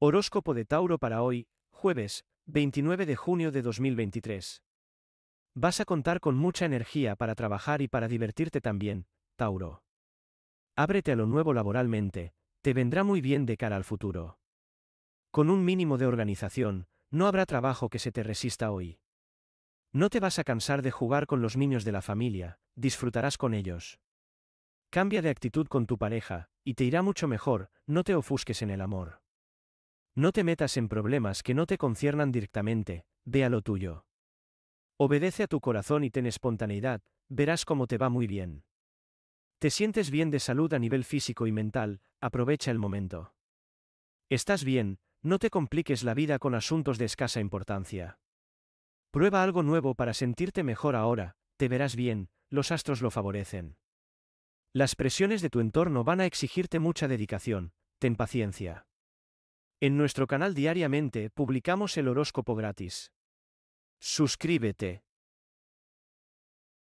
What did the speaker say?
Horóscopo de Tauro para hoy, jueves, 29 de junio de 2023. Vas a contar con mucha energía para trabajar y para divertirte también, Tauro. Ábrete a lo nuevo laboralmente, te vendrá muy bien de cara al futuro. Con un mínimo de organización, no habrá trabajo que se te resista hoy. No te vas a cansar de jugar con los niños de la familia, disfrutarás con ellos. Cambia de actitud con tu pareja, y te irá mucho mejor, no te ofusques en el amor. No te metas en problemas que no te conciernan directamente, ve a lo tuyo. Obedece a tu corazón y ten espontaneidad, verás cómo te va muy bien. Te sientes bien de salud a nivel físico y mental, aprovecha el momento. Estás bien, no te compliques la vida con asuntos de escasa importancia. Prueba algo nuevo para sentirte mejor ahora, te verás bien, los astros lo favorecen. Las presiones de tu entorno van a exigirte mucha dedicación, ten paciencia. En nuestro canal diariamente publicamos el horóscopo gratis. Suscríbete.